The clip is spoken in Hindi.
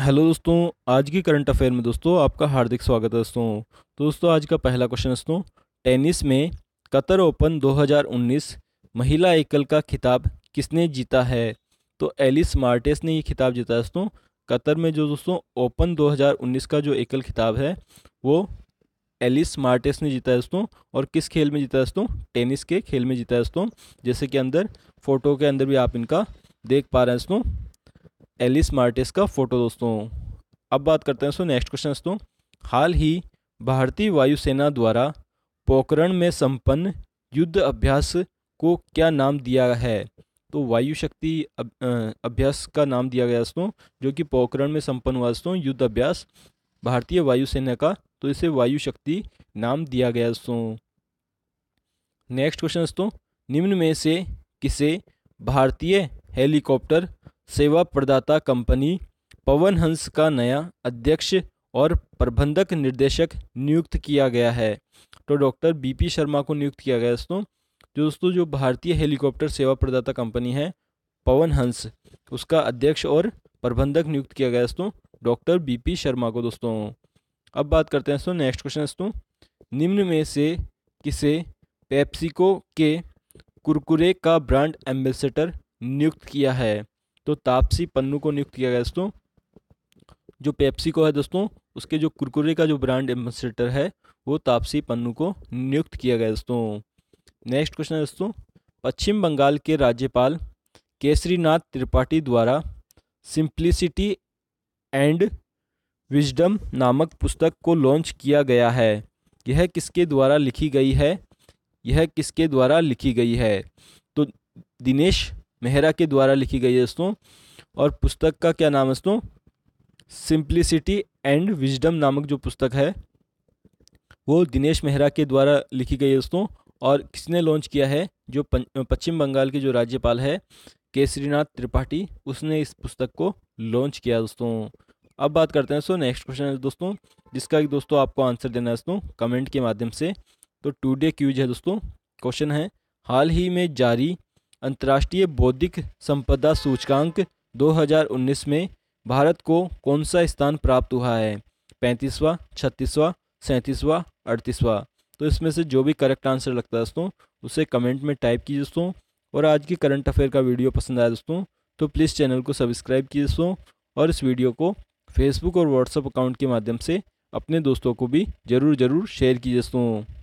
हेलो दोस्तों आज की करंट अफेयर में दोस्तों आपका हार्दिक स्वागत है दोस्तों तो दोस्तों आज का पहला क्वेश्चन दोस्तों टेनिस में कतर ओपन 2019 महिला एकल का खिताब किसने जीता है तो एलिस मार्टेस ने ये खिताब जीता दोस्तों कतर में जो दोस्तों ओपन 2019 का जो एकल खिताब है वो एलिस मार्टेस ने जीता दोस्तों और किस खेल में जीता दोस्तों टेनिस के खेल में जीता दोस्तों जैसे कि अंदर फोटो के अंदर भी आप इनका देख पा रहे हैं दोस्तों एलिस मार्टिस का फ़ोटो दोस्तों अब बात करते हैं दोस्तों नेक्स्ट क्वेश्चन दोस्तों हाल ही भारतीय वायुसेना द्वारा पोकरण में संपन्न युद्ध अभ्यास को क्या नाम दिया है तो वायु शक्ति अभ्यास का नाम दिया गया दोस्तों जो कि पोकरण में संपन्न हुआ दोस्तों युद्ध अभ्यास भारतीय वायुसेना का तो इसे वायु शक्ति नाम दिया गया दोस्तों नेक्स्ट क्वेश्चन दोस्तों निम्न में से किसे भारतीय हेलीकॉप्टर सेवा प्रदाता कंपनी पवन हंस का नया अध्यक्ष और प्रबंधक निर्देशक नियुक्त किया गया है तो डॉक्टर बीपी शर्मा को नियुक्त किया गया दोस्तों जो तो दोस्तों जो भारतीय हेलीकॉप्टर सेवा प्रदाता कंपनी है पवन हंस उसका अध्यक्ष और प्रबंधक नियुक्त किया गया दोस्तों डॉक्टर बीपी शर्मा को दोस्तों अब बात करते हैं दोस्तों नेक्स्ट क्वेश्चन दोस्तों निम्न में से किसे पेप्सिको के कुरकुरे का ब्रांड एम्बेसडर नियुक्त किया है तो तापसी पन्नू को नियुक्त किया गया दोस्तों जो पेप्सी को है दोस्तों उसके जो कुरकुरे का जो ब्रांड एम्बेसडर है वो तापसी पन्नू को नियुक्त किया गया दोस्तों नेक्स्ट क्वेश्चन है दोस्तों पश्चिम बंगाल के राज्यपाल केसरीनाथ त्रिपाठी द्वारा सिंप्लिसिटी एंड विजडम नामक पुस्तक को लॉन्च किया गया है यह किसके द्वारा लिखी गई है यह किसके द्वारा लिखी गई है तो दिनेश मेहरा के द्वारा लिखी गई है दोस्तों और पुस्तक का क्या नाम है दोस्तों सिंप्लिसिटी एंड विजडम नामक जो पुस्तक है वो दिनेश मेहरा के द्वारा लिखी गई है दोस्तों और किसने लॉन्च किया है जो पश्चिम बंगाल के जो राज्यपाल है केसरीनाथ त्रिपाठी उसने इस पुस्तक को लॉन्च किया दोस्तों अब बात करते हैं दोस्तों नेक्स्ट क्वेश्चन है दोस्तों जिसका एक दोस्तों आपको आंसर देना है दोस्तों कमेंट के माध्यम से तो टूडे क्यूज है दोस्तों क्वेश्चन है हाल ही में जारी अंतर्राष्ट्रीय बौद्धिक संपदा सूचकांक 2019 में भारत को कौन सा स्थान प्राप्त हुआ है पैंतीसवा छत्तीसवा सैंतीसवा अड़तीसवा तो इसमें से जो भी करेक्ट आंसर लगता है दोस्तों उसे कमेंट में टाइप कीजिए दोस्तों और आज की करंट अफेयर का वीडियो पसंद आया दोस्तों तो प्लीज़ चैनल को सब्सक्राइब कीजिए दोस्तों और इस वीडियो को फेसबुक और व्हाट्सअप अकाउंट के माध्यम से अपने दोस्तों को भी ज़रूर ज़रूर शेयर कीजिए दोस्तों